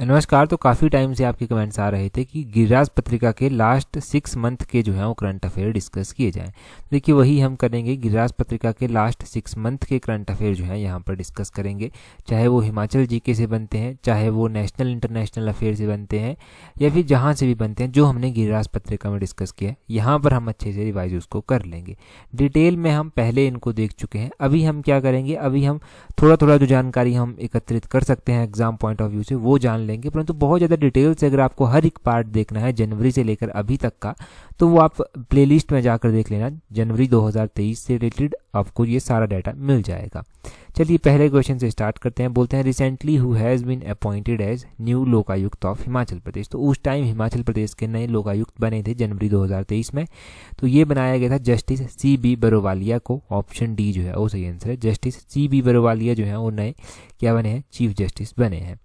नमस्कार तो काफ़ी टाइम से आपके कमेंट्स आ रहे थे कि गिरिराज पत्रिका के लास्ट सिक्स मंथ के जो है वो करंट अफेयर डिस्कस किए जाएं तो देखिए वही हम करेंगे गिरिराज पत्रिका के लास्ट सिक्स मंथ के करंट अफेयर जो है यहाँ पर डिस्कस करेंगे चाहे वो हिमाचल जीके से बनते हैं चाहे वो नेशनल इंटरनेशनल अफेयर से बनते हैं या फिर जहाँ से भी बनते हैं जो हमने गिरिराज पत्रिका में डिस्कस किया है यहाँ पर हम अच्छे से रिवाइज उसको कर लेंगे डिटेल में हम पहले इनको देख चुके हैं अभी हम क्या करेंगे अभी हम थोड़ा थोड़ा जो जानकारी हम एकत्रित कर सकते हैं एग्जाम पॉइंट ऑफ व्यू से वो जान लेंगे परंतु बहुत ज़्यादा डिटेल्स अगर आपको हर एक पार्ट देखना है जनवरी से लेकर अभी तक का तो वो आप प्लेलिस्ट में जाकर देख लेना जनवरी 2023 से रिलेटेड आपको ये सारा डाटा मिल जाएगा चलिए पहले क्वेश्चन से स्टार्ट करते हैं बोलते हैं recently who has been appointed as new Lokayukta of Himachal Pradesh तो उस टाइम हिमाचल प्रदेश के नए लोकायुक्त बने थे जनवरी 2023 में तो ये बनाया गया था जस्टिस सी बी बरोवालिया को ऑप्शन डी जो है वो सही आंसर है जस्टिस सी बी बरोवालिया जो है वो नए क्या बने हैं चीफ जस्टिस बने हैं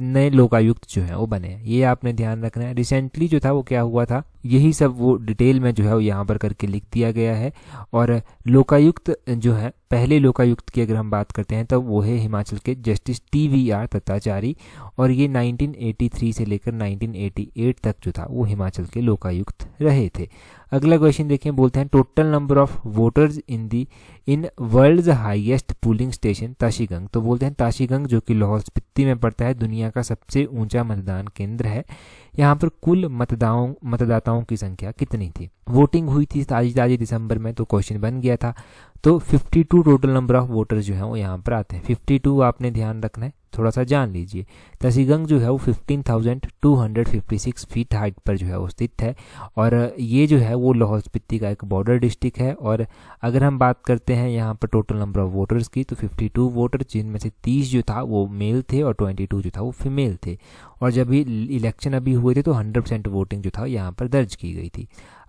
नए लोकायुक्त जो है वो बने ये आपने ध्यान रखना है रिसेंटली जो था वो क्या हुआ था यही सब वो डिटेल में जो है वो यहाँ पर करके लिख दिया गया है और लोकायुक्त जो है पहले लोकायुक्त की अगर हम बात करते हैं तो वो है हिमाचल के justice T V R Dattachari और ये 1983 से लेकर 1988 तक जो था वो हिमाचल के लोकायुक्त रहे थे अगला क्वेश्चन देखिए बोलते हैं total number of voters in the in world highest polling station Tashigang तो बोलते हैं ताशीगंग जो कि लाहौल स्पिति में पड़ता है दुनिया का सबसे ऊंचा मतदान केंद्र है यहाँ पर कुल मतदाओं मतदाताओं की संख्या कितनी थी वोटिंग हुई थी ताजी ताजी दिसंबर में तो क्वेश्चन बन गया था तो 52 टोटल नंबर ऑफ वोटर्स जो है वो यहाँ पर आते हैं 52 आपने ध्यान रखना है थोड़ा सा जान लीजिए तसीगंग जो है वो 15,256 फीट हाइट पर जो है वो स्थित है और ये जो है वो लाहौल स्पीति का एक बॉर्डर डिस्ट्रिक्ट है और अगर हम बात करते हैं यहाँ पर टोटल नंबर ऑफ वोटर्स की तो 52 वोटर जिनमें से 30 जो था वो मेल थे और 22 जो था वो फीमेल थे और जब भी इलेक्शन अभी हुए थे तो हंड्रेड वोटिंग जो था यहाँ पर दर्ज की गई थी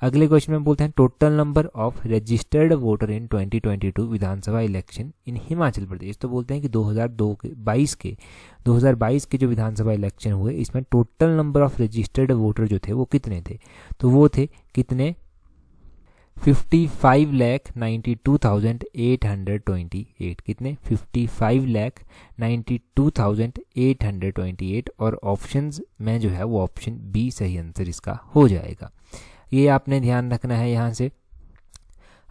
अगले क्वेश्चन में बोलते हैं total number of registered voter in 2022 Vidhansabha election in Himachal Pradesh तो बोलते हैं कि 2022 के के 2022 के जो विधानसभा इलेक्शन हुए इसमें total number of registered voter जो थे वो कितने थे तो वो थे कितने fifty five lakh ninety two thousand eight hundred twenty eight कितने fifty five lakh ninety two thousand eight hundred twenty eight और ऑप्शन में जो है वो ऑप्शन बी सही आंसर इसका हो जाएगा ये आपने ध्यान रखना है यहाँ से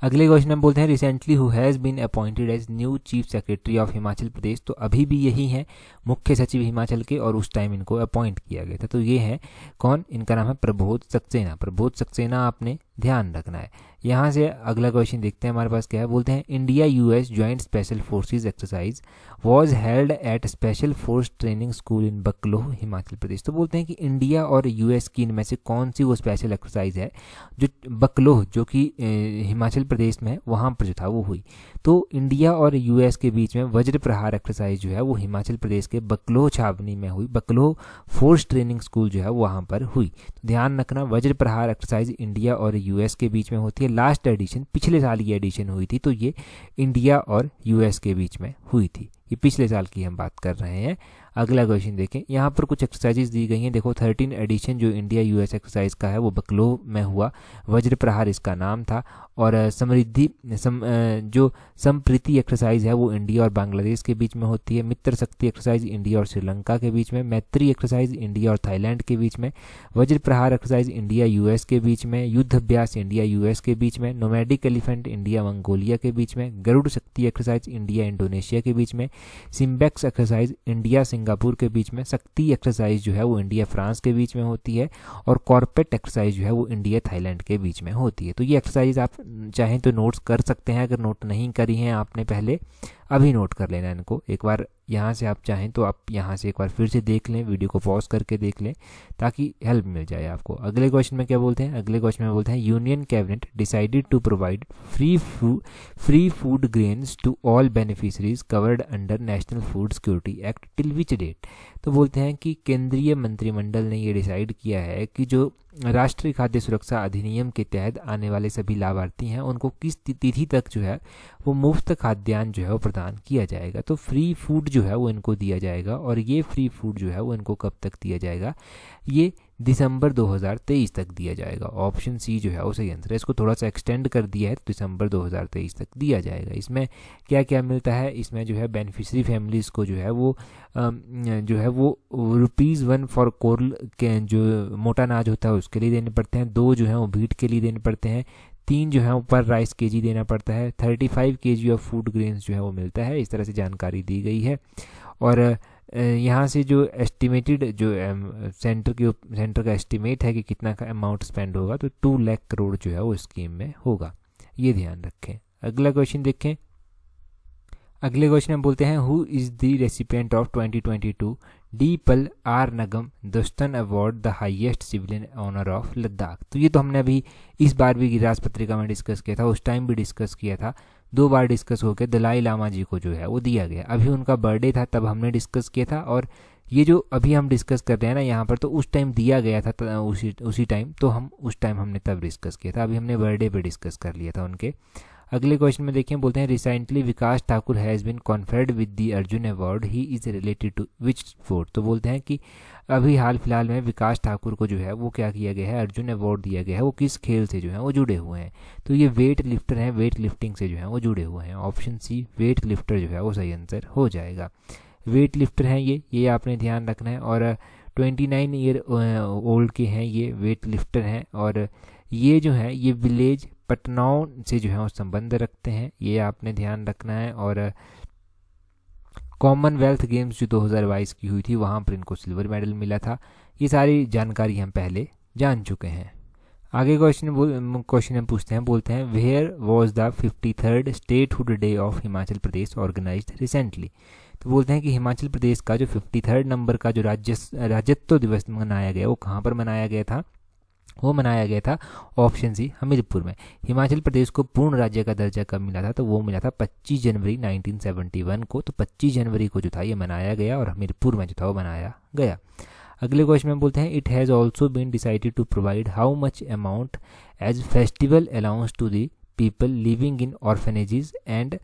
अगले क्वेश्चन में बोलते हैं recently who has been appointed as new chief secretary of Himachal Pradesh तो अभी भी यही है मुख्य सचिव हिमाचल के और उस टाइम इनको अपॉइंट किया गया था तो ये है कौन इनका नाम है प्रबोध सक्सेना प्रबोध सक्सेना आपने ध्यान रखना है यहाँ से अगला क्वेश्चन देखते हैं हमारे पास क्या है बोलते हैं India US joint special forces exercise was held at special force training school in Bakloh Himachal Pradesh तो बोलते हैं कि इंडिया और यूएस की इनमें से कौन सी वो स्पेशल एक्सरसाइज है जो बकलोह जो कि हिमाचल प्रदेश में वहाँ पर जो था वो हुई तो इंडिया और यूएस के बीच में वज्र प्रहार एक्सरसाइज जो है वो हिमाचल प्रदेश के बकलोह छावनी में हुई बकलोह फोर्स ट्रेनिंग स्कूल जो है वहाँ पर हुई तो ध्यान रखना वज्र प्रहार एक्सरसाइज इंडिया और यूएस के बीच में होती है लास्ट एडिशन पिछले साल की एडिशन हुई थी तो ये इंडिया और यूएस के बीच में हुई थी ये पिछले साल की हम बात कर रहे हैं अगला क्वेश्चन देखें यहाँ पर कुछ एक्सरसाइजेज दी गई हैं देखो थर्टीन एडिशन जो इंडिया यूएस एक्सरसाइज का है वो बकलो में हुआ वज्र प्रहार इसका नाम था और समृद्धि सम, जो संप्रीति एक्सरसाइज है वो इंडिया और बांग्लादेश के बीच में होती है मित्र शक्ति एक्सरसाइज इंडिया और श्रीलंका के बीच में मैत्री एक्सरसाइज इंडिया और थाईलैंड के बीच में वज्र प्रहार एक्सरसाइज इंडिया यूएस के बीच में युद्ध अभ्यास इंडिया यूएस के बीच में नोमैडिक एलिफेंट इंडिया मंगोलिया के बीच में गरुड़ शक्ति एक्सरसाइज इंडिया इंडोनेशिया के बीच में सिम्बेक्स एक्सरसाइज इंडिया सिंगापुर के बीच में शक्ति एक्सरसाइज जो है वो इंडिया फ्रांस के बीच में होती है और कॉर्पेट एक्सरसाइज जो है वो इंडिया थाईलैंड के बीच में होती है तो ये एक्सरसाइज आप चाहें तो नोट्स कर सकते हैं अगर नोट नहीं करी हैं आपने पहले अभी नोट कर लेना इनको एक बार यहाँ से आप चाहें तो आप यहाँ से एक बार फिर से देख लें वीडियो को पॉज करके देख लें ताकि हेल्प मिल जाए आपको अगले क्वेश्चन में क्या बोलते हैं अगले क्वेश्चन में बोलते हैं union cabinet decided to provide free free food grains to all beneficiaries covered under national food security act till which date तो बोलते हैं कि केंद्रीय मंत्रिमंडल ने ये डिसाइड किया है कि जो राष्ट्रीय खाद्य सुरक्षा अधिनियम के तहत आने वाले सभी लाभार्थी हैं उनको किस तिथि तक जो है वो मुफ्त खाद्यान्न जो है वो प्रदान किया जाएगा तो फ्री फूड जो है वो इनको दिया जाएगा और ये फ्री फूड जो है वो इनको कब तक दिया जाएगा ये दिसंबर 2023 तक दिया जाएगा ऑप्शन सी जो है वो सही आंसर है इसको थोड़ा सा एक्सटेंड कर दिया है तो दिसंबर 2023 तक दिया जाएगा इसमें क्या क्या मिलता है इसमें जो है बेनिफिशरी फैमिलीज़ को जो है वो जो है वो रुपीज़ वन फॉर कोरल के जो मोटा अनाज होता है उसके लिए देने पड़ते हैं दो जो है वो भीट के लिए देने पड़ते हैं तीन जो है ऊपर राइस के जी देना पड़ता है थर्टी फाइव के जी ऑफ फूड ग्रेन्स जो है वो मिलता है इस तरह से जानकारी दी गई है और यहाँ से जो एस्टिमेटेड जो सेंटर के सेंटर का एस्टिमेट है कि कितना का अमाउंट स्पेंड होगा तो टू लैख करोड़ जो है वो स्कीम में होगा ये ध्यान रखें अगला क्वेश्चन देखें अगले क्वेश्चन हम बोलते हैं who is the recipient of 2022 डी पल आर नगम दस्तन award the highest civilian honour of Ladakh तो ये तो हमने अभी इस बार भी गिराज पत्रिका में डिस्कस किया था उस टाइम भी डिस्कस किया था दो बार डिस्कस होकर दलाई लामा जी को जो है वो दिया गया अभी उनका बर्थडे था तब हमने डिस्कस किया था और ये जो अभी हम डिस्कस कर रहे हैं ना यहाँ पर तो उस टाइम दिया गया था उसी उसी टाइम तो हम उस टाइम हमने तब डिस्कस किया था अभी हमने बर्थडे पे डिस्कस कर लिया था उनके अगले क्वेश्चन में देखिए बोलते हैं recently Vikas Thakur has been conferred with the Arjuna award he is related to which sport तो बोलते हैं कि अभी हाल फिलहाल में विकास ठाकुर को जो है वो क्या किया गया है अर्जुन अवार्ड दिया गया है वो किस खेल से जो है वो जुड़े हुए हैं तो ये वेट लिफ्टर हैं वेट लिफ्टिंग से जो है वो जुड़े हुए हैं ऑप्शन सी वेट लिफ्टर जो है वो सही आंसर हो जाएगा वेट लिफ्टर हैं ये ये आपने ध्यान रखना है और ट्वेंटी नाइन ईयर ओल्ड के हैं ये वेट लिफ्टर हैं और ये जो है ये विलेज पटनाओं से जो है वो संबंध रखते हैं ये आपने ध्यान रखना है और कॉमनवेल्थ गेम्स जो 2022 की हुई थी वहाँ पर इनको सिल्वर मेडल मिला था ये सारी जानकारी हम पहले जान चुके हैं आगे क्वेश्चन क्वेश्चन हम पूछते हैं बोलते हैं where was the fifty third statehood day of Himachal Pradesh organise recently तो बोलते हैं कि हिमाचल प्रदेश का जो फिफ्टी थर्ड नंबर का जो राज्य राज्यत्व दिवस मनाया गया वो कहाँ पर मनाया गया था वो मनाया गया था ऑप्शन सी हमीरपुर में हिमाचल प्रदेश को पूर्ण राज्य का दर्जा कब मिला था तो वो मिला था 25 जनवरी 1971 को तो 25 जनवरी को जो था ये मनाया गया और हमीरपुर में जो था वो मनाया गया अगले क्वेश्चन में बोलते हैं it has also been decided to provide how much amount as festival allowance to the people living in orphanages and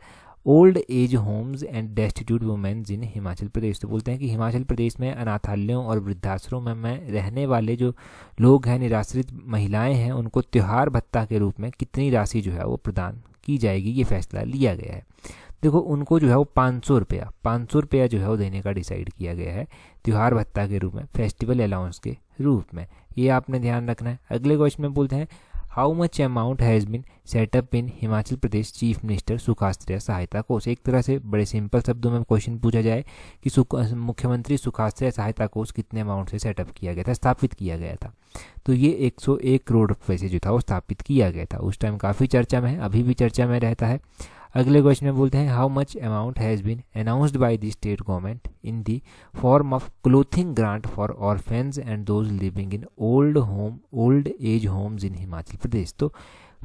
old age homes and destitute womens in Himachal Pradesh तो बोलते हैं कि हिमाचल प्रदेश में अनाथालयों और वृद्धाश्रमों में रहने वाले जो लोग हैं निराश्रित महिलाएं हैं उनको त्यौहार भत्ता के रूप में कितनी राशि जो है वो प्रदान की जाएगी ये फैसला लिया गया है देखो उनको जो है वो पाँच सौ रुपया पाँच सौ रुपया जो है वो देने का डिसाइड किया गया है त्यौहार भत्ता के रूप में फेस्टिवल अलाउंस के रूप में ये आपने ध्यान रखना है अगले क्वेश्चन में बोलते हैं how much amount has been set up in Himachal Pradesh chief minister Sukhashraya Sahayata Kosh एक तरह से बड़े सिंपल शब्दों में क्वेश्चन पूछा जाए कि मुख्यमंत्री सुखास्त्रिया सहायता कोष कितने अमाउंट से सेटअप किया गया था स्थापित किया गया था तो ये 101 करोड़ रुपये से जो था वो स्थापित किया गया था उस टाइम काफ़ी चर्चा में है अभी भी चर्चा में रहता है अगले क्वेश्चन में बोलते हैं how much amount has been announced by the state government in the form of clothing grant for orphans and those living in old home old age homes in Himachal Pradesh तो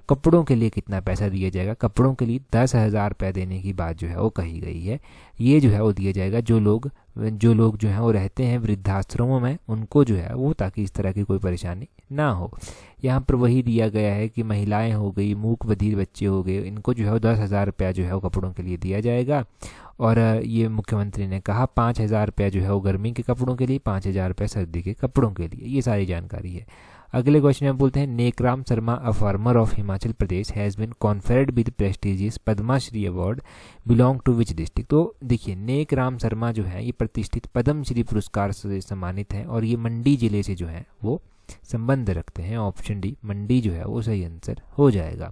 कपड़ों के लिए कितना पैसा दिया जाएगा कपड़ों के लिए दस हज़ार रुपये देने की बात जो है वो कही गई है ये जो है वो दिया जाएगा जो लोग जो लोग जो हैं वो रहते हैं वृद्धाश्रमों में उनको जो है वो ताकि इस तरह की कोई परेशानी ना हो यहाँ पर वही दिया गया है कि महिलाएं हो गई मूक बधिर बच्चे हो गए इनको जो है वो दस हज़ार रुपया जो है वो कपड़ों के लिए दिया जाएगा और ये मुख्यमंत्री ने कहा पाँच हज़ार रुपया जो है वो गर्मी के कपड़ों के लिए पाँच हज़ार रुपया सर्दी के कपड़ों के लिए ये सारी जानकारी है अगले क्वेश्चन में बोलते हैं Nekram Sharma a farmer of Himachal Pradesh has been conferred with prestigious Padmashri award belong to which district तो देखिए नेकराम शर्मा जो है ये प्रतिष्ठित पद्मश्री पुरस्कार से सम्मानित है और ये मंडी जिले से जो है वो संबंध रखते हैं ऑप्शन डी मंडी जो है वो सही आंसर हो जाएगा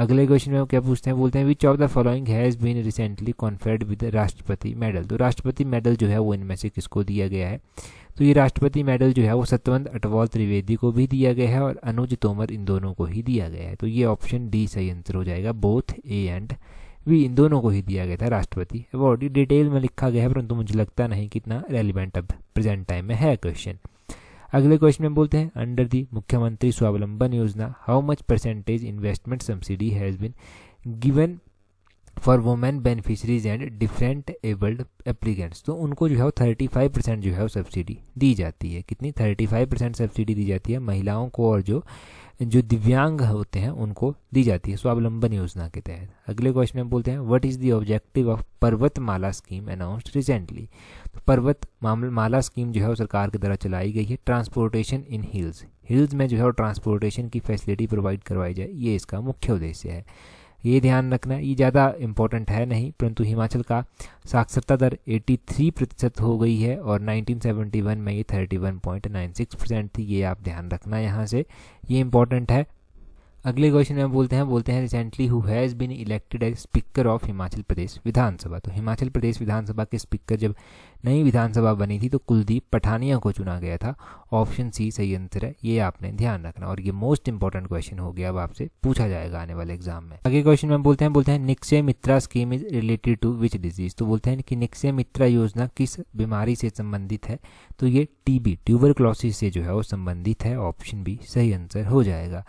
अगले क्वेश्चन में हम क्या पूछते हैं बोलते हैं which of the following has been recently conferred with Rashtrapati medal तो राष्ट्रपति मेडल जो है वो इनमें से किसको दिया गया है तो ये राष्ट्रपति मेडल जो है वो सत्यवंत अटवाल त्रिवेदी को भी दिया गया है और अनुज तोमर इन दोनों को ही दिया गया है तो ये ऑप्शन डी सही आंसर हो जाएगा बोथ ए एंड वी इन दोनों को ही दिया गया था राष्ट्रपति अवार्ड डिटेल में लिखा गया है परंतु मुझे लगता नहीं कितना रेलिवेंट अब प्रेजेंट टाइम में है क्वेश्चन अगले क्वेश्चन में बोलते हैं under the Mukhyamantri Swavalamban Yojana how much percentage investment subsidy has been given for women beneficiaries and different abled applicants तो उनको जो है थर्टी फाइव परसेंट जो है सब्सिडी दी जाती है कितनी थर्टी फाइव परसेंट सब्सिडी दी जाती है महिलाओं को और जो जो दिव्यांग होते हैं उनको दी जाती है स्वावलंबन योजना के तहत अगले क्वेश्चन में बोलते हैं what is the objective of Parvatmala scheme announce recently तो पर्वत माला स्कीम जो है वो सरकार के द्वारा चलाई गई है ट्रांसपोर्टेशन इन हिल्स हिल्स में जो है वो ट्रांसपोर्टेशन की फैसिलिटी प्रोवाइड करवाई जाए ये इसका मुख्य उद्देश्य है ये ध्यान रखना ये ज़्यादा इम्पोर्टेंट है नहीं परंतु हिमाचल का साक्षरता दर 83 प्रतिशत हो गई है और 1971 में ये 31.96 परसेंट थी ये आप ध्यान रखना यहाँ से ये इम्पोर्टेंट है अगले क्वेश्चन में बोलते हैं बोलते हैं recently who has been elected as speaker of Himachal Pradesh Vidhansabha तो हिमाचल प्रदेश विधानसभा के स्पीकर जब नई विधानसभा बनी थी तो कुलदीप पठानिया को चुना गया था ऑप्शन सी सही आंसर है ये आपने ध्यान रखना और ये मोस्ट इंपॉर्टेंट क्वेश्चन हो गया अब आपसे पूछा जाएगा आने वाले एग्जाम में अगले क्वेश्चन में बोलते हैं बोलते हैं Nikshay Mitra scheme is related to which disease तो बोलते हैं कि निक्षय मित्रा योजना किस बीमारी से संबंधित है तो ये टीबी ट्यूबर से जो है वो संबंधित है ऑप्शन बी सही आंसर हो जाएगा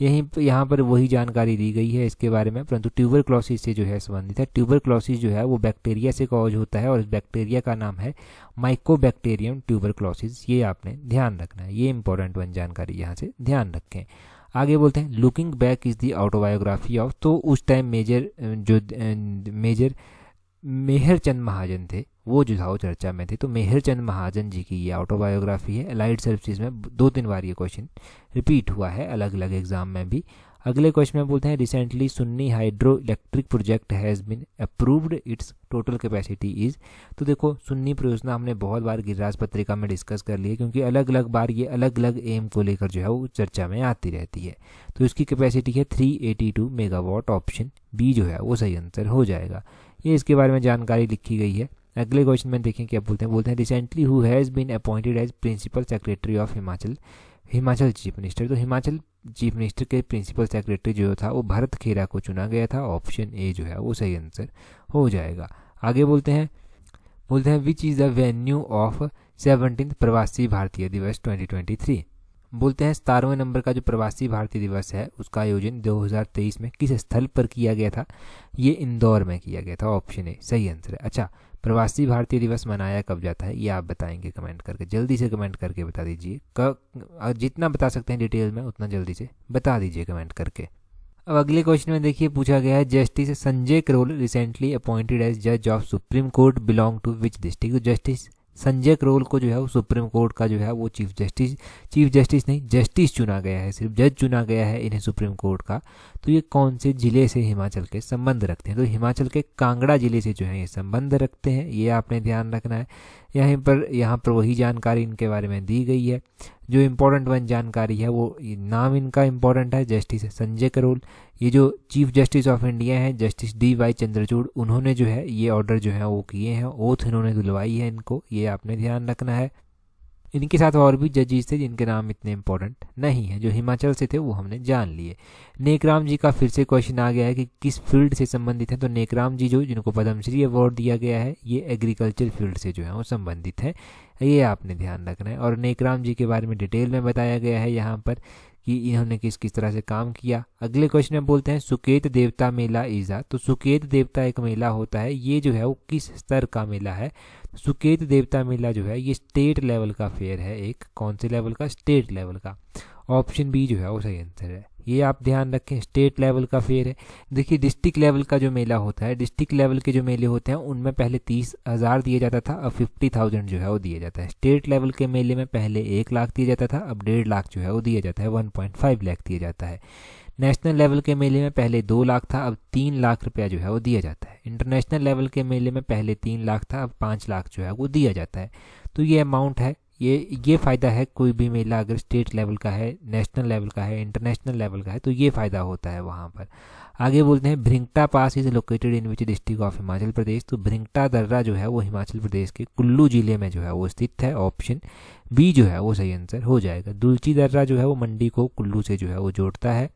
यहीं पर यहाँ पर वही जानकारी दी गई है इसके बारे में परंतु ट्यूबर क्लॉसिस से जो है संबंधित है ट्यूबर क्लॉसिस जो है वो बैक्टीरिया से कॉज होता है और इस बैक्टीरिया का नाम है माइकोबैक्टेरियम ट्यूबर क्लॉसिस ये आपने ध्यान रखना है ये इंपॉर्टेंट वन जानकारी यहाँ से ध्यान रखें आगे बोलते हैं looking back is the autobiography of तो उस टाइम मेजर जो मेजर मेहर चंद महाजन थे वो जुझाव चर्चा में थे तो मेहर चंद महाजन जी की ये ऑटोबायोग्राफी है एलाइड सर्विस में दो तीन बार ये क्वेश्चन रिपीट हुआ है अलग अलग एग्जाम में भी अगले क्वेश्चन में बोलते हैं recently Sunni hydro electric project has been approved its total capacity is तो देखो सुन्नी परियोजना हमने बहुत बार गिरिराज पत्रिका में डिस्कस कर ली है क्योंकि अलग अलग बार ये अलग अलग एम को लेकर जो है वो चर्चा में आती रहती है तो इसकी कैपेसिटी है टू मेगावाट ऑप्शन बी जो है वो सही आंसर हो जाएगा ये इसके बारे में जानकारी लिखी गई है अगले क्वेश्चन में देखें क्या बोलते हैं बोलते हैं recently who has been appointed as principal secretary of Himachal Himachal chief minister तो हिमाचल चीफ मिनिस्टर के प्रिंसिपल सेक्रेटरी जो था वो भरत खेरा को चुना गया था ऑप्शन ए जो है वो सही आंसर हो जाएगा आगे बोलते हैं बोलते हैं which is the venue of seventeen Pravasi Bharatiya दिवस 2023 बोलते हैं सतारवें नंबर का जो प्रवासी भारतीय दिवस है उसका आयोजन 2023 में किस स्थल पर किया गया था ये इंदौर में किया गया था ऑप्शन ए सही आंसर है अच्छा प्रवासी भारतीय दिवस मनाया कब जाता है ये आप बताएंगे कमेंट करके जल्दी से कमेंट करके बता दीजिए जितना बता सकते हैं डिटेल में उतना जल्दी से बता दीजिए कमेंट करके अब अगले क्वेश्चन में देखिए पूछा गया है justice Sanjay Karol recently appointed as जज of supreme court belong to which district justice Sanjay Karol को जो है वो सुप्रीम कोर्ट का जो है वो चीफ जस्टिस चीफ जस्टिस नहीं जस्टिस चुना गया है सिर्फ जज चुना गया है इन्हें सुप्रीम कोर्ट का तो ये कौन से जिले से हिमाचल के संबंध रखते हैं तो हिमाचल के कांगड़ा जिले से जो है ये संबंध रखते हैं ये आपने ध्यान रखना है यहीं पर यहाँ पर वही जानकारी इनके बारे में दी गई है जो इम्पोर्टेंट वन जानकारी है वो नाम इनका इम्पोर्टेंट है जस्टिस संजय करोल ये जो चीफ जस्टिस ऑफ इंडिया हैं जस्टिस डी वाई चंद्रचूड़ उन्होंने जो है ये ऑर्डर जो है वो किए हैं ओथ इन्होंने दिलवाई है इनको ये आपने ध्यान रखना है इनके साथ और भी जजेस थे जिनके नाम इतने इम्पोर्टेंट नहीं हैं जो हिमाचल से थे वो हमने जान लिए नेकराम जी का फिर से क्वेश्चन आ गया है कि किस फील्ड से संबंधित हैं तो नेकराम जी जो जिनको पद्मश्री अवार्ड दिया गया है ये एग्रीकल्चर फील्ड से जो है वो संबंधित हैं ये आपने ध्यान रखना है और नेकराम जी के बारे में डिटेल में बताया गया है यहाँ पर कि इन्होंने किस किस तरह से काम किया अगले क्वेश्चन में बोलते हैं सुकेत देवता मेला ईजा तो सुकेत देवता एक मेला होता है ये जो है वो किस स्तर का मेला है तो सुकेत देवता मेला जो है ये स्टेट लेवल का फेयर है एक कौन से लेवल का स्टेट लेवल का ऑप्शन बी जो है वो सही आंसर है ये आप ध्यान रखें स्टेट लेवल का फेयर है देखिए डिस्ट्रिक्ट लेवल का जो मेला होता है डिस्ट्रिक्ट लेवल के जो मेले होते हैं उनमें पहले तीस हज़ार दिया जाता था अब फिफ्टी थाउजेंड जो है वो दिया जाता है स्टेट लेवल के मेले में पहले एक लाख दिया जाता था अब डेढ़ लाख जो है वो दिया जाता है वन पॉइंट फाइव लाख दिया जाता है नेशनल लेवल के मेले में पहले दो लाख था अब तीन लाख रुपया जो है वो दिया जाता है इंटरनेशनल लेवल के मेले में पहले तीन लाख था अब पाँच लाख जो है वो दिया जाता है तो ये अमाउंट है ये ये फ़ायदा है कोई भी मेला अगर स्टेट लेवल का है नेशनल लेवल का है इंटरनेशनल लेवल का है तो ये फ़ायदा होता है वहाँ पर आगे बोलते हैं Bhringta pass is located in which district of Himachal Pradesh तो भ्रिंगटा दर्रा जो है वो हिमाचल प्रदेश के कुल्लू जिले में जो है वो स्थित है ऑप्शन बी जो है वो सही आंसर हो जाएगा दुलची दर्रा जो है वो मंडी को कुल्लू से जो है वो जोड़ता है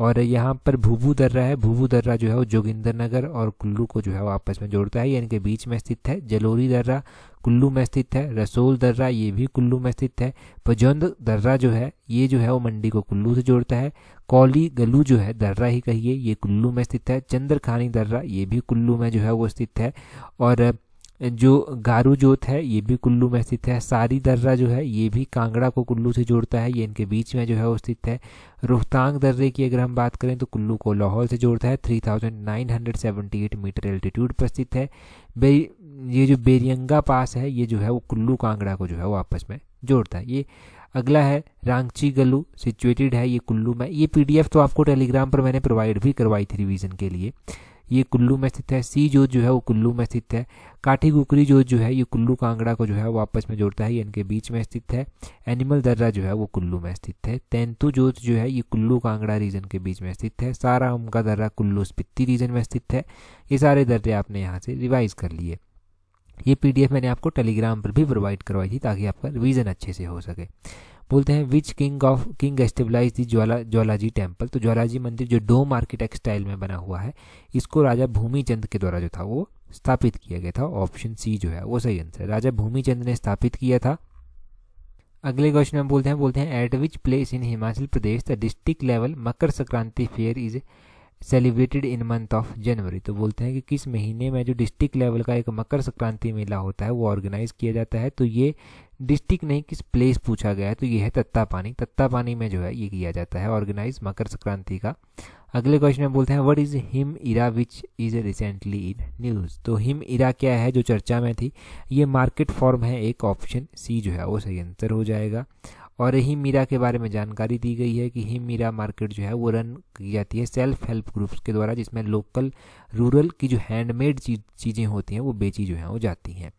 और यहाँ पर भूभू दर्रा है भूभू दर्रा जो है वो जोगिंदर नगर और कुल्लू को जो है वो आपस में जोड़ता है यानी कि बीच में स्थित है जलोरी दर्रा कुल्लू में स्थित है रसोल दर्रा ये भी कुल्लू में स्थित है पजौंद दर्रा जो है ये जो है वो मंडी को कुल्लू से जोड़ता है कौली गलू जो है दर्रा ही कहिए ये कुल्लू में स्थित है चंद्रखानी दर्रा ये भी कुल्लू में जो है वो स्थित है और जो गारू जोत है ये भी कुल्लू में स्थित है सारी दर्रा जो है ये भी कांगड़ा को कुल्लू से जोड़ता है ये इनके बीच में जो है वो स्थित है रोहतांग दर्रे की अगर हम बात करें तो कुल्लू को लाहौल से जोड़ता है 3978 मीटर एल्टीट्यूड पर स्थित है ये जो बेरियंगा पास है ये जो है वो कुल्लू कांगड़ा को जो है वो आपस में जोड़ता है ये अगला है रांची गलू सिचुएटेड है ये कुल्लू में ये पीडीएफ तो आपको टेलीग्राम पर मैंने प्रोवाइड भी करवाई थी रिविजन के लिए ये कुल्लू में स्थित है सी जो जो है वो कुल्लू में स्थित है काठी कुकरी जो जो है ये कुल्लू कांगड़ा को जो है वो आपस में जोड़ता है ये इनके बीच में स्थित है एनिमल दर्रा जो है वो कुल्लू में स्थित है तेंतु जो जो है ये कुल्लू कांगड़ा रीजन के बीच में स्थित है सारा आम का दर्रा कुल्लू स्पित्ती रीजन में स्थित है ये सारे दर्रे आपने यहाँ से रिवाइज कर लिए ये पीडीएफ मैंने आपको टेलीग्राम पर भी प्रोवाइड करवाई थी ताकि आपका रिवीजन अच्छे से हो सके बोलते हैं which king of king establish the Jwala Jwalaji temple तो ज्वालाजी मंदिर जो डोम आर्किटेक्ट स्टाइल में बना हुआ है इसको राजा भूमिचंद के द्वारा जो था वो स्थापित किया गया था ऑप्शन सी जो है वो सही आंसर राजा भूमिचंद ने स्थापित किया था अगले क्वेश्चन में बोलते हैं बोलते हैं at which place in Himachal Pradesh the district level Makar Sankranti fair is celebrated in month of January तो बोलते हैं कि किस महीने में जो डिस्ट्रिक्ट लेवल का एक मकर संक्रांति मेला होता है वो ऑर्गेनाइज किया जाता है तो ये डिस्ट्रिक्ट नहीं किस प्लेस पूछा गया है तो ये है तत्ता पानी तत्ता पानी में जो है ये किया जाता है ऑर्गेनाइज मकर संक्रांति का अगले क्वेश्चन में बोलते हैं what is Him Ira which is recently in news तो हिम इरा क्या है जो चर्चा में थी ये मार्केट फॉर्म है एक ऑप्शन सी जो है वो सही आंसर हो जाएगा और हिम मीरा के बारे में जानकारी दी गई है कि हिम मीरा मार्केट जो है वो रन की जाती है सेल्फ हेल्प ग्रुप्स के द्वारा जिसमें लोकल रूरल की जो हैंडमेड चीज़ें होती हैं वो बेची जो हैं वो जाती हैं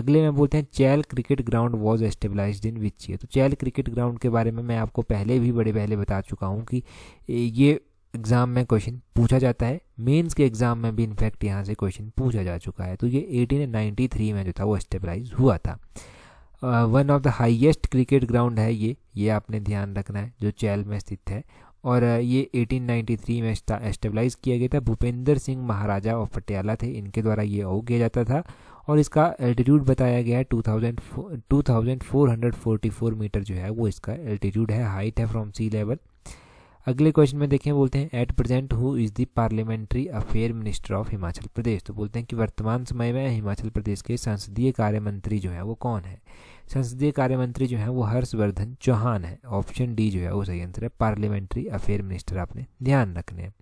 अगले में बोलते हैं Chail cricket ground was establish in which ये तो चैल क्रिकेट ग्राउंड के बारे में मैं आपको पहले भी बड़े पहले बता चुका हूँ कि ये एग्ज़ाम में क्वेश्चन पूछा जाता है मेंस के एग्ज़ाम में भी इनफैक्ट यहाँ से क्वेश्चन पूछा जा चुका है तो ये 1893 में जो था वो स्टेबलाइज हुआ था one of the highest cricket ground है ये ये आपने ध्यान रखना है जो चैल में स्थित है और ये 1893 में स्टेबलाइज किया गया था भूपेंद्र सिंह महाराजा ऑफ पटियाला थे इनके द्वारा ये ओ किया जाता था और इसका एल्टीट्यूड बताया गया है टू 2444 मीटर जो है वो इसका एल्टीट्यूड है हाइट है फ्रॉम सी लेवल अगले क्वेश्चन में देखें बोलते हैं at present who is the parliamentary affair minister of Himachal Pradesh तो बोलते हैं कि वर्तमान समय में हिमाचल प्रदेश के संसदीय कार्य मंत्री जो है वो कौन है संसदीय कार्य मंत्री जो है वो हर्षवर्धन चौहान है ऑप्शन डी जो है वो सही आंसर है पार्लियामेंट्री अफेयर मिनिस्टर आपने ध्यान रखने हैं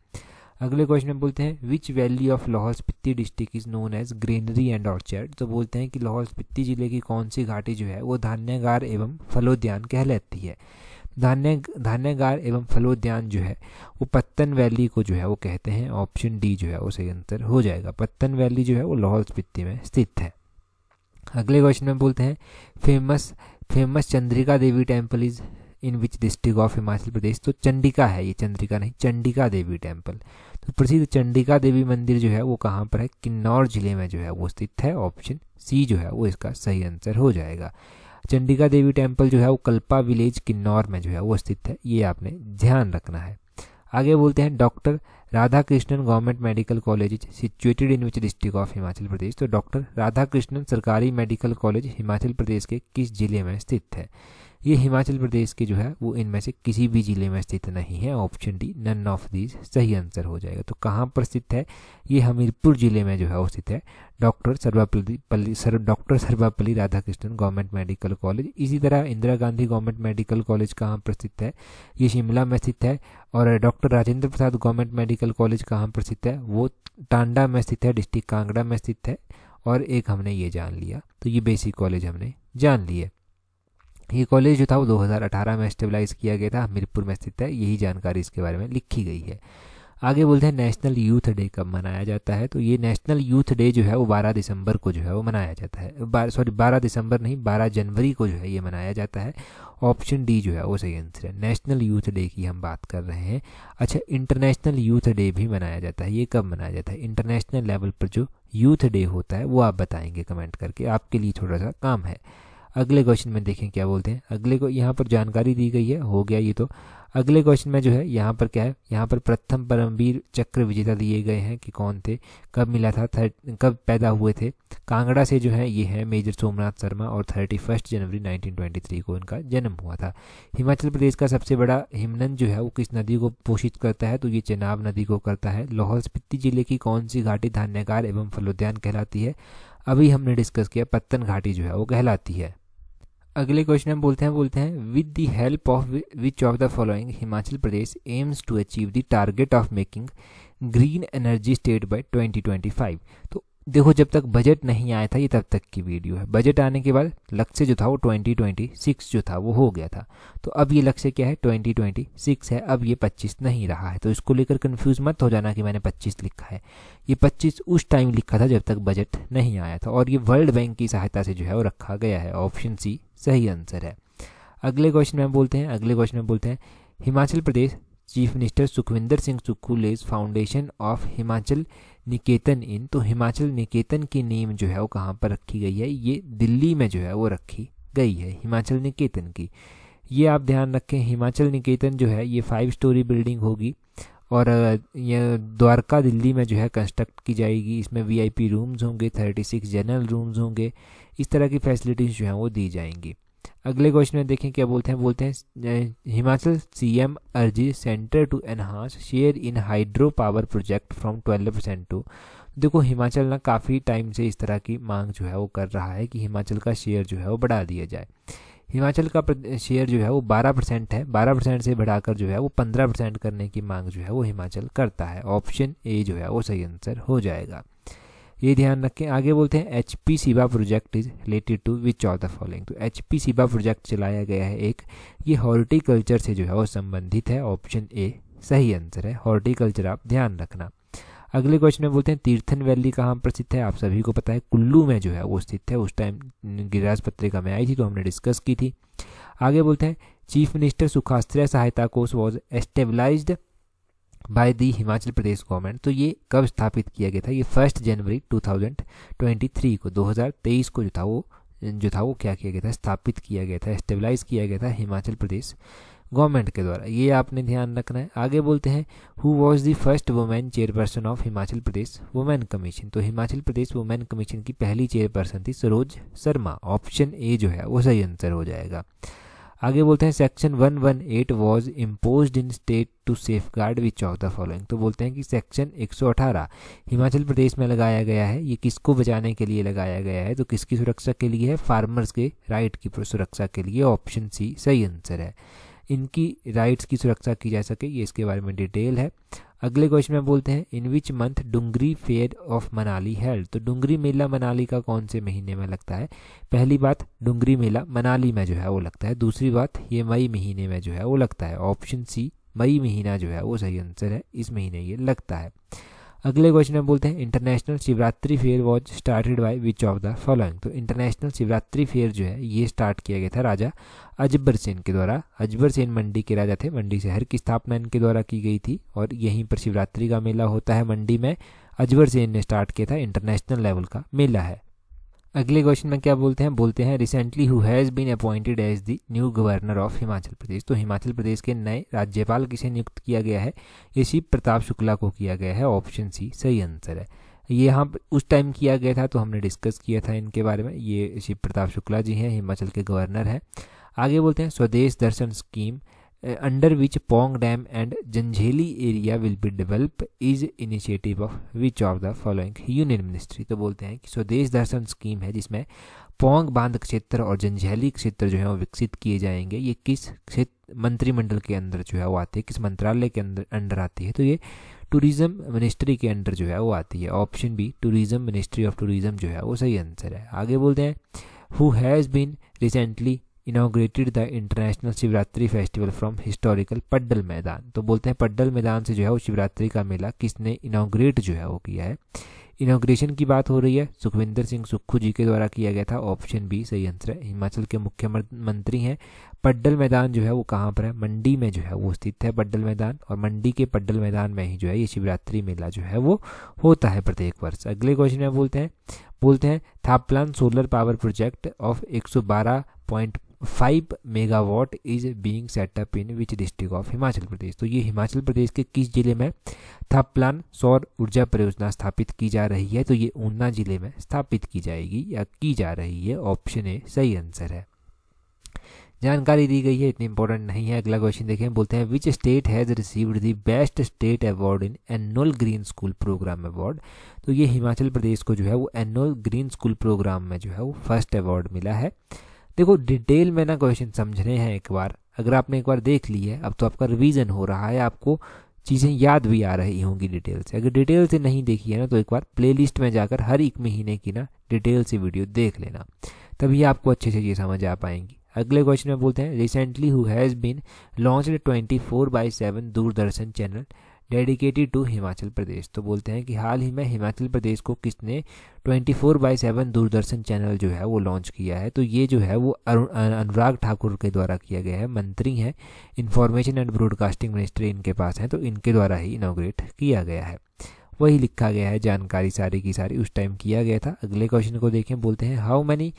अगले क्वेश्चन में बोलते हैं which valley of Lahaul Spiti district is known as greenery and orchard तो बोलते हैं कि लाहौल स्पीति जिले की कौन सी घाटी जो है वो धान्यगार एवं फलोद्यान कहलाती है धान्य धान्यगार एवं फलोद्यान जो है वो पत्तन वैली को जो है वो कहते हैं ऑप्शन डी जो है वो सही आंसर हो जाएगा पत्तन वैली जो है वो लाहौल स्पित्ती में स्थित है अगले क्वेश्चन में बोलते हैं famous famous Chandrika Devi temple is in which district of Himachal Pradesh तो चंडिका है ये चंद्रिका नहीं चंडिका देवी टेम्पल तो प्रसिद्ध चंडिका देवी मंदिर जो है वो कहाँ पर है किन्नौर जिले में जो है वो स्थित है ऑप्शन सी जो है वो इसका सही आंसर हो जाएगा चंडिका देवी टेम्पल जो है वो कल्पा विलेज किन्नौर में जो है वो स्थित है ये आपने ध्यान रखना है आगे बोलते हैं doctor Radha Krishnan government medical college is situated in which district of Himachal Pradesh तो डॉक्टर राधा कृष्णन सरकारी मेडिकल कॉलेज हिमाचल प्रदेश के किस जिले में स्थित है ये हिमाचल प्रदेश के जो है वो इनमें से किसी भी ज़िले में स्थित नहीं है option D none of these सही आंसर हो जाएगा तो कहाँ पर स्थित है ये हमीरपुर ज़िले में जो है वो स्थित है doctor Sarvepalli sir doctor Sarvepalli Radhakrishnan government medical college इसी तरह Indira Gandhi government medical college कहाँ पर स्थित है ये शिमला में स्थित है और doctor Rajendra Prasad government medical college कहाँ पर स्थित है वो टांडा में स्थित है डिस्ट्रिक्ट कांगड़ा में स्थित है और एक हमने ये जान लिया तो ये बेसिक कॉलेज हमने जान लिए ये कॉलेज जो था वो 2018 में स्टेबलाइज किया गया था हमीरपुर में स्थित है यही जानकारी इसके बारे में लिखी गई है आगे बोलते हैं नेशनल यूथ डे कब मनाया जाता है तो ये नेशनल यूथ डे जो है वो 12 दिसंबर को जो है वो मनाया जाता है सॉरी 12 दिसंबर नहीं 12 जनवरी को जो है ये मनाया जाता है ऑप्शन डी जो है वो सही आंसर है नेशनल यूथ डे की हम बात कर रहे हैं अच्छा इंटरनेशनल यूथ डे भी मनाया जाता है ये कब मनाया जाता है इंटरनेशनल लेवल पर जो यूथ डे होता है वो आप बताएंगे कमेंट करके आपके लिए थोड़ा सा काम है अगले क्वेश्चन में देखें क्या बोलते हैं अगले को यहाँ पर जानकारी दी गई है हो गया ये तो अगले क्वेश्चन में जो है यहाँ पर क्या है यहाँ पर प्रथम परमवीर चक्र विजेता दिए गए हैं कि कौन थे कब मिला था थर्ट कब पैदा हुए थे कांगड़ा से जो है ये है मेजर सोमनाथ शर्मा और थर्टी फर्स्ट जनवरी 1923 को इनका जन्म हुआ था हिमाचल प्रदेश का सबसे बड़ा हिमनंद जो है वो किस नदी को पोषित करता है तो ये चेनाब नदी को करता है लाहौल स्पीति जिले की कौन सी घाटी धान्यकार एवं फलोद्यान कहलाती है अभी हमने डिस्कस किया पत्तन घाटी जो है वो कहलाती है अगले क्वेश्चन में बोलते हैं बोलते हैं with the help of which of the following Himachal Pradesh aims to achieve the target of making green energy state by 2025 तो देखो जब तक बजट नहीं आया था ये तब तक की वीडियो है बजट आने के बाद लक्ष्य जो था वो 2026 जो था वो हो गया था तो अब ये लक्ष्य क्या है 2026 है अब ये 25 नहीं रहा है तो इसको लेकर कंफ्यूज मत हो जाना कि मैंने 25 लिखा है ये 25 उस टाइम लिखा था जब तक बजट नहीं आया था और ये वर्ल्ड बैंक की सहायता से जो है वो रखा गया है ऑप्शन सी सही आंसर है अगले क्वेश्चन में बोलते हैं अगले क्वेश्चन में बोलते हैं Himachal Pradesh chief minister Sukhvinder Singh Sukhu lays foundation of Himachal Niketan in तो हिमाचल निकेतन की नीम जो है वो कहाँ पर रखी गई है ये दिल्ली में जो है वो रखी गई है हिमाचल निकेतन की ये आप ध्यान रखें हिमाचल निकेतन जो है ये फाइव स्टोरी बिल्डिंग होगी और ये द्वारका दिल्ली में जो है कंस्ट्रक्ट की जाएगी इसमें वीआईपी रूम्स होंगे थर्टी सिक्स जनरल रूम्स होंगे इस तरह की फैसिलिटीज़ जो हैं वो दी जाएंगी अगले क्वेश्चन में देखें क्या बोलते हैं बोलते हैं Himachal CM urges centre to enhance share in hydro power project from 12 percent to देखो हिमाचल ना काफ़ी टाइम से इस तरह की मांग जो है वो कर रहा है कि हिमाचल का शेयर जो है वो बढ़ा दिया जाए हिमाचल का शेयर जो है वो 12 परसेंट है 12 परसेंट से बढ़ाकर जो है वो 15 परसेंट करने की मांग जो है वो हिमाचल करता है ऑप्शन ए जो है वो सही आंसर हो जाएगा ये ध्यान रखें आगे बोलते हैं H P Shiva project is related to which of the following तो एच पी सीबा प्रोजेक्ट चलाया गया है एक ये हॉर्टिकल्चर से जो है वो संबंधित है ऑप्शन ए सही आंसर है हॉर्टिकल्चर आप ध्यान रखना अगले क्वेश्चन में बोलते हैं तीर्थन वैली कहाँ पर स्थित है आप सभी को पता है कुल्लू में जो है वो स्थित है उस टाइम गिरिराज पत्रिका में आई थी तो हमने डिस्कस की थी आगे बोलते हैं chief minister Sukhashraya Sahayata Kosh was established by the Himachal Pradesh government तो ये कब स्थापित किया गया था ये फर्स्ट जनवरी 2023 को 2023 को जो था वो जो था वो क्या किया गया था स्थापित किया गया था स्टेबलाइज किया गया था हिमाचल प्रदेश गवर्नमेंट के द्वारा ये आपने ध्यान रखना है आगे बोलते हैं who was the first women chairperson of Himachal Pradesh women commission तो हिमाचल प्रदेश वुमेन कमीशन की पहली चेयरपर्सन थी सरोज शर्मा ऑप्शन ए जो है वो सही आंसर हो जाएगा आगे बोलते हैं section 118 was impose in state to safeguard which of the following तो बोलते हैं कि सेक्शन 118 हिमाचल प्रदेश में लगाया गया है ये किसको बचाने के लिए लगाया गया है तो किसकी सुरक्षा के लिए है फार्मर्स के राइट की सुरक्षा के लिए ऑप्शन सी सही आंसर है इनकी राइट्स की सुरक्षा की जा सके ये इसके बारे में डिटेल है अगले क्वेश्चन में बोलते हैं in which month Dungri fair of Manali held तो डुंगरी मेला मनाली का कौन से महीने में लगता है पहली बात डुंगरी मेला मनाली में जो है वो लगता है दूसरी बात ये मई महीने में जो है वो लगता है ऑप्शन सी मई महीना जो है वो सही आंसर है इस महीने ये लगता है अगले क्वेश्चन में बोलते हैं international Shivratri fair was started by which of the following तो इंटरनेशनल शिवरात्रि फेयर जो है ये स्टार्ट किया गया था राजा अजबर सेन के द्वारा अजबर सेन मंडी के राजा थे मंडी शहर की स्थापना इनके द्वारा की गई थी और यहीं पर शिवरात्रि का मेला होता है मंडी में अजबर सेन ने स्टार्ट किया था इंटरनेशनल लेवल का मेला है अगले क्वेश्चन में क्या बोलते हैं बोलते हैं recently who has been appointed as the new governor of Himachal Pradesh तो हिमाचल प्रदेश के नए राज्यपाल किसे नियुक्त किया गया है ये शिव प्रताप शुक्ला को किया गया है ऑप्शन सी सही आंसर है ये यहाँ उस टाइम किया गया था तो हमने डिस्कस किया था इनके बारे में ये शिव प्रताप शुक्ला जी हैं हिमाचल के गवर्नर हैं आगे बोलते हैं Swadesh Darshan scheme under which Pong dam and Janjehli area will be develop is initiative of which of the following union ministry तो बोलते हैं कि स्वदेश दर्शन स्कीम है जिसमें पोंग बांध क्षेत्र और जंझेली क्षेत्र जो है वो विकसित किए जाएंगे ये किस क्षेत्र मंत्रिमंडल के अंदर जो है वो आती है किस मंत्रालय के अंदर अंडर आती है तो ये टूरिज्म मिनिस्ट्री के अंडर जो है वो आती है option B tourism ministry of tourism जो है वो सही आंसर है आगे बोलते हैं who has been recently inaugurated the international Shivratri festival from historical Paddal Maidan तो बोलते हैं पड्डल मैदान से जो है वो शिवरात्रि का मेला किसने इनाग्रेट जो है वो किया है इनाग्रेशन की बात हो रही है सुखविंदर सिंह सुक्खू जी के द्वारा किया गया था ऑप्शन बी सही आंसर है हिमाचल के मुख्यमंत्री हैं पड्डल मैदान जो है वो कहाँ पर है मंडी में जो है वो स्थित है पड्डल मैदान और मंडी के पड्डल मैदान में ही जो है ये शिवरात्रि मेला जो है वो होता है प्रत्येक वर्ष अगले क्वेश्चन में बोलते हैं बोलते हैं Thaplan solar power project of एक सौ बारह point five megawatt is being set up in which district of Himachal Pradesh तो ये हिमाचल प्रदेश के किस जिले में थप्लान सौर ऊर्जा परियोजना स्थापित की जा रही है तो ये ऊना जिले में स्थापित की जाएगी या की जा रही है ऑप्शन ए सही आंसर है जानकारी दी गई है इतनी इंपॉर्टेंट नहीं है अगला क्वेश्चन देखें बोलते हैं which state has received the best state award in annual green school programme award तो ये हिमाचल प्रदेश को जो है वो एनुअल ग्रीन स्कूल प्रोग्राम में जो है वो फर्स्ट अवार्ड मिला है देखो डिटेल में ना क्वेश्चन समझने हैं एक बार अगर आपने एक बार देख ली है अब तो आपका रिवीजन हो रहा है आपको चीज़ें याद भी आ रही होंगी डिटेल से अगर डिटेल से नहीं देखी है ना तो एक बार प्लेलिस्ट में जाकर हर एक महीने की ना डिटेल से वीडियो देख लेना तभी आपको अच्छे से ये समझ आ पाएंगी अगले क्वेश्चन में बोलते हैं recently who has been launch twenty four by seven Doordarshan channel dedicated to Himachal Pradesh तो बोलते हैं कि हाल ही में हिमाचल प्रदेश को किसने 24 four by seven Doordarshan channel जो है वो लॉन्च किया है तो ये जो है वो अनुराग ठाकुर के द्वारा किया गया है मंत्री हैं इंफॉर्मेशन एंड ब्रॉडकास्टिंग मिनिस्ट्री इनके पास हैं तो इनके द्वारा ही इनोग्रेट किया गया है वही लिखा गया है जानकारी सारी की सारी उस टाइम किया गया था अगले क्वेश्चन को देखें बोलते हैं how many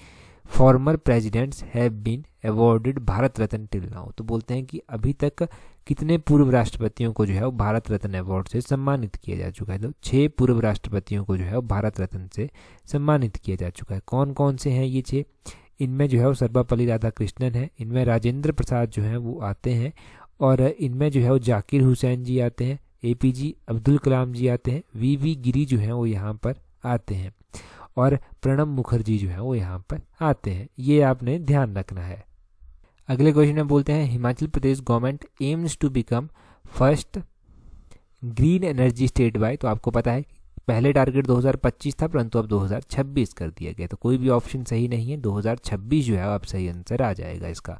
former presidents have been awarded Bharat Ratna till now तो बोलते हैं कि अभी तक कितने पूर्व राष्ट्रपतियों को जो है वो भारत रत्न अवार्ड से सम्मानित किया जा चुका है तो छः पूर्व राष्ट्रपतियों को जो है वो भारत रत्न से सम्मानित किया जा चुका है कौन कौन से हैं ये छः इनमें जो है वो सर्वापल्ली राधाकृष्णन है इनमें राजेंद्र प्रसाद जो है वो आते हैं और इनमें जो है वो जाकिर हुसैन जी आते हैं ए पी जी अब्दुल कलाम जी आते हैं वी वी गिरी जो हैं वो यहाँ पर आते हैं और प्रणब मुखर्जी जो है वो यहाँ पर आते हैं ये आपने ध्यान रखना है अगले क्वेश्चन में बोलते हैं Himachal Pradesh government aims to become first green energy state by तो आपको पता है पहले टारगेट 2025 था परंतु अब 2026 कर दिया गया तो कोई भी ऑप्शन सही नहीं है 2026 जो है अब सही आंसर आ जाएगा इसका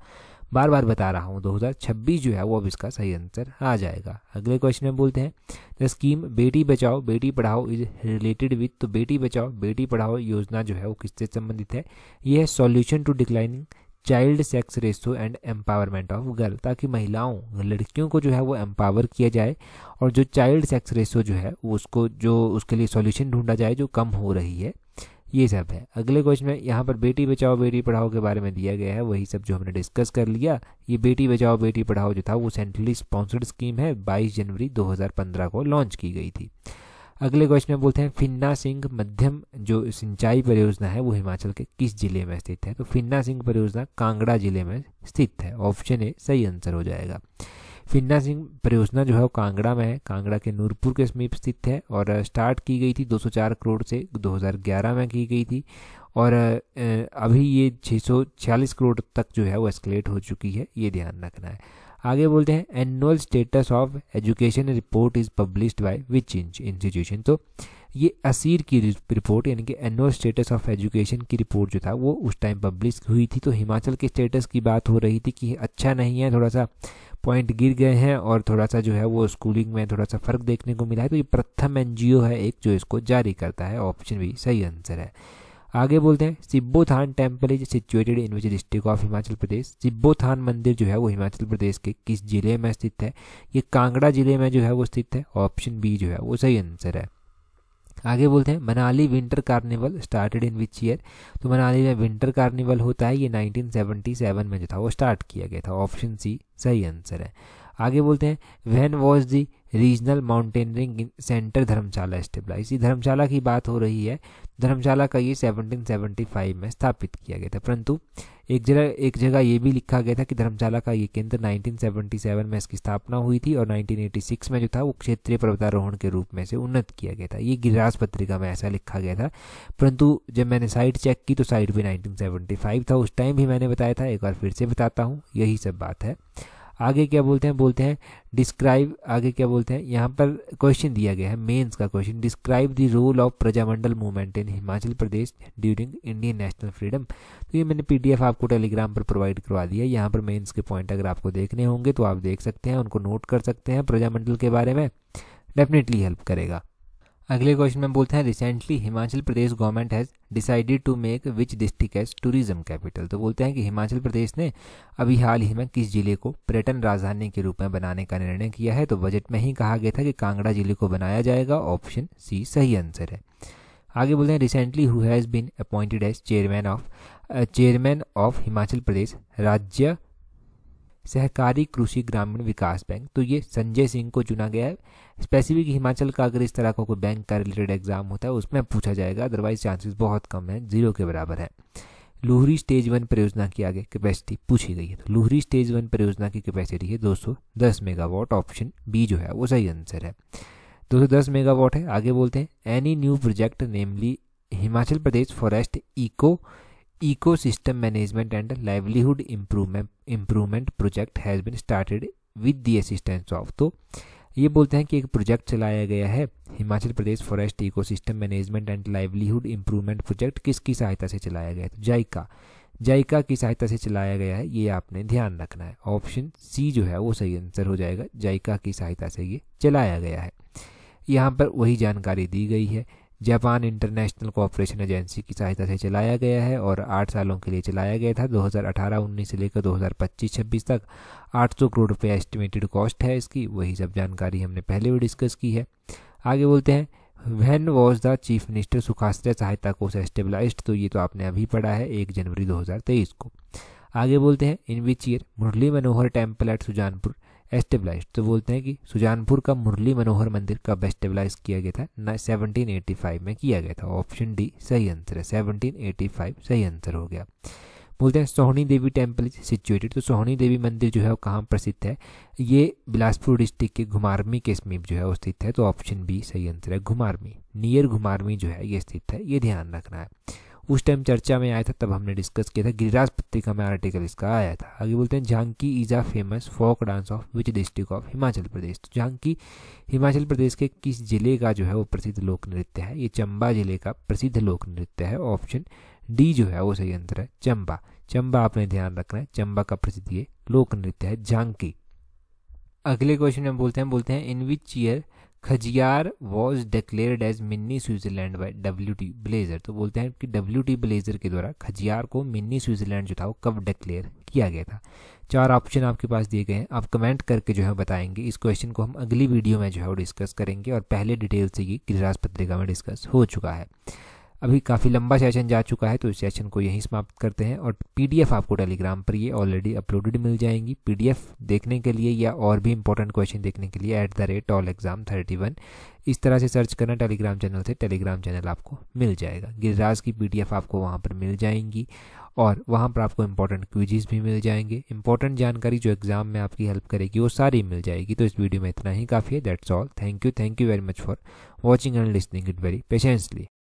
बार बार बता रहा हूँ 2026 जो है वो अब इसका सही आंसर आ जाएगा अगले क्वेश्चन में बोलते हैं द स्कीम बेटी बचाओ बेटी पढ़ाओ इज रिलेटेड विथ तो बेटी बचाओ बेटी पढ़ाओ योजना जो है वो किससे संबंधित है ये है solution to declining child sex ratio and empowerment of girl ताकि महिलाओं लड़कियों को जो है वो एम्पावर किया जाए और जो चाइल्ड सेक्स रेशो जो है उसको जो उसके लिए सॉल्यूशन ढूंढा जाए जो कम हो रही है ये सब है अगले क्वेश्चन में यहाँ पर बेटी बचाओ बेटी पढ़ाओ के बारे में दिया गया है वही सब जो हमने डिस्कस कर लिया ये बेटी बचाओ बेटी पढ़ाओ जो था वो सेंट्रली स्पॉन्सर्ड स्कीम है 22 जनवरी 2015 को लॉन्च की गई थी अगले क्वेश्चन में बोलते हैं फिन्ना सिंह मध्यम जो सिंचाई परियोजना है वो हिमाचल के किस जिले में स्थित है तो फिन्ना सिंह परियोजना कांगड़ा जिले में स्थित है ऑप्शन ए सही आंसर हो जाएगा फिन्ना सिंह परियोजना जो है वो कांगड़ा में है कांगड़ा के नूरपुर के समीप स्थित है और स्टार्ट की गई थी 204 करोड़ से 2011 में की गई थी और अभी ये 646 करोड़ तक जो है वो एस्केलेट हो चुकी है ये ध्यान रखना है आगे बोलते हैं annual status of education report is published by which institution तो ये असीर की रिपोर्ट यानी कि एनुअल स्टेटस ऑफ एजुकेशन की रिपोर्ट जो था वो उस टाइम पब्लिश हुई थी तो हिमाचल के स्टेटस की बात हो रही थी कि अच्छा नहीं है थोड़ा सा पॉइंट गिर गए हैं और थोड़ा सा जो है वो स्कूलिंग में थोड़ा सा फर्क देखने को मिला है तो ये प्रथम एनजीओ है एक जो इसको जारी करता है ऑप्शन भी सही आंसर है आगे बोलते हैं Sibbo Than temple is situated in which district of Himachal Pradesh Sibbo Than मंदिर जो है वो हिमाचल प्रदेश के किस जिले में स्थित है ये कांगड़ा जिले में जो है वो स्थित है ऑप्शन बी जो है वो सही आंसर है आगे बोलते हैं Manali winter carnival started in which year तो मनाली में विंटर कार्निवल होता है ये 1977 में जो था वो स्टार्ट किया गया था ऑप्शन सी सही आंसर है आगे बोलते हैं when was the regional mountaineering centre Dharamshala establish ये धर्मशाला की बात हो रही है धर्मशाला का ये 1775 में स्थापित किया गया था परंतु एक जगह एक जगह ये भी लिखा गया था कि धर्मशाला का ये केंद्र 1977 में इसकी स्थापना हुई थी और 1986 में जो था वो क्षेत्रीय पर्वतारोहण के रूप में से उन्नत किया गया था ये गिरिराज पत्रिका में ऐसा लिखा गया था परंतु जब मैंने साइट चेक की तो साइट भी नाइनटीन था उस टाइम भी मैंने बताया था एक बार फिर से बताता हूँ यही सब बात है आगे क्या बोलते हैं बोलते हैं डिस्क्राइब आगे क्या बोलते हैं यहाँ पर क्वेश्चन दिया गया है मेंस का question describe the role of Prajamandal movement in Himachal Pradesh during Indian national freedom तो ये मैंने पीडीएफ आपको टेलीग्राम पर प्रोवाइड करवा दिया यहाँ पर मेंस के पॉइंट अगर आपको देखने होंगे तो आप देख सकते हैं उनको नोट कर सकते हैं प्रजामंडल के बारे में डेफिनेटली हेल्प करेगा अगले क्वेश्चन में बोलते हैं recently Himachal Pradesh government has decided to make which district as tourism capital तो बोलते हैं कि हिमाचल प्रदेश ने अभी हाल ही में किस जिले को पर्यटन राजधानी के रूप में बनाने का निर्णय किया है तो बजट में ही कहा गया था कि कांगड़ा जिले को बनाया जाएगा ऑप्शन सी सही आंसर है आगे बोलते हैं recently who has been appointed as chairman of chairman of Himachal Pradesh राज्य सहकारी कृषि ग्रामीण विकास बैंक तो ये संजय सिंह को चुना गया है स्पेसिफिक हिमाचल का अगर इस तरह का कोई बैंक का रिलेटेड एग्जाम होता है उसमें पूछा जाएगा अदरवाइज चांसेस बहुत कम है जीरो के बराबर है लूहरी स्टेज वन परियोजना की आगे कैपेसिटी पूछी गई है तो लूहरी स्टेज वन परियोजना की कैपेसिटी है 210 मेगावाट ऑप्शन बी जो है वो सही आंसर है 210 मेगावाट है आगे बोलते हैं any new project namely Himachal Pradesh forest eco ecosystem management and livelihood improvement improvement project has been started with the assistance of तो ये बोलते हैं कि एक प्रोजेक्ट चलाया गया है Himachal Pradesh forest ecosystem management and livelihood improvement project किसकी सहायता से चलाया गया है तो जायका जायका की सहायता से चलाया गया है ये आपने ध्यान रखना है ऑप्शन सी जो है वो सही आंसर हो जाएगा जायका की सहायता से ये चलाया गया है यहाँ पर वही जानकारी दी गई है जापान इंटरनेशनल कोऑपरेशन एजेंसी की सहायता से चलाया गया है और आठ सालों के लिए चलाया गया था 2018-19 से लेकर 2025-26 तक 800 करोड़ रुपये एस्टिमेटेड कॉस्ट है इसकी वही सब जानकारी हमने पहले भी डिस्कस की है आगे बोलते हैं when was the chief minister Sukhashraya Sahayata Kosh stabilise तो ये तो आपने अभी पढ़ा है एक जनवरी दो को आगे बोलते हैं in which year Murli Manohar temple at Sujanpur establish तो बोलते हैं कि सुजानपुर का मुरली मनोहर मंदिर कब एस्टेब्लाइज किया गया था ना 1785 में किया गया था ऑप्शन डी सही आंसर है 1785 सही आंसर हो गया बोलते हैं Sohni Devi temple is situated तो सोहनी देवी मंदिर जो है वो कहाँ प्रसिद्ध है ये बिलासपुर डिस्ट्रिक्ट के घुमारमी के समीप जो है वो स्थित है तो ऑप्शन बी सही आंसर है घुमारमी नियर घुमारमी जो है ये स्थित है ये ध्यान रखना है उस टाइम चर्चा में आया था तब हमने डिस्कस किया था गिरिराज पत्रिका में आर्टिकल इसका आया था आगे बोलते हैं Jhanki is a famous folk dance of which district of Himachal Pradesh तो झांकी हिमाचल प्रदेश के किस जिले का जो है वो प्रसिद्ध लोक नृत्य है ये चंबा जिले का प्रसिद्ध लोक नृत्य है ऑप्शन डी जो है वो सही अंतर है चंबा चंबा आपने ध्यान रखना है चंबा का प्रसिद्ध ये लोक नृत्य है झांकी अगले क्वेश्चन में बोलते हैं बोलते हैं in which year Khajjiar was declared as mini Switzerland by W T Blazer तो बोलते हैं कि डब्ल्यू टी ब्लेजर के द्वारा खजियार को मिन्नी स्विट्जरलैंड जो था वो कब डिक्लेयर किया गया था चार ऑप्शन आपके पास दिए गए हैं आप कमेंट करके जो है बताएंगे इस क्वेश्चन को हम अगली वीडियो में जो है वो डिस्कस करेंगे और पहले डिटेल से ये गिरिराज पत्रिका में डिस्कस हो चुका है अभी काफ़ी लंबा सेशन जा चुका है तो इस सेशन को यहीं समाप्त करते हैं और पीडीएफ आपको टेलीग्राम पर ये ऑलरेडी अपलोडेड मिल जाएंगी पीडीएफ देखने के लिए या और भी इंपॉर्टेंट क्वेश्चन देखने के लिए at the rate all exam thirty one इस तरह से सर्च करना टेलीग्राम चैनल से टेलीग्राम चैनल आपको मिल जाएगा गिरिराज की पी आपको वहाँ पर मिल जाएंगी और वहाँ पर आपको इंपॉर्टेंट क्विजीज भी मिल जाएंगे इंपॉर्टेंट जानकारी जो एग्ज़ाम में आपकी हेल्प करेगी वो सारी मिल जाएगी तो इस वीडियो में इतना ही काफ़ी है that's all thank you thank you very much for watching and listening it very patiently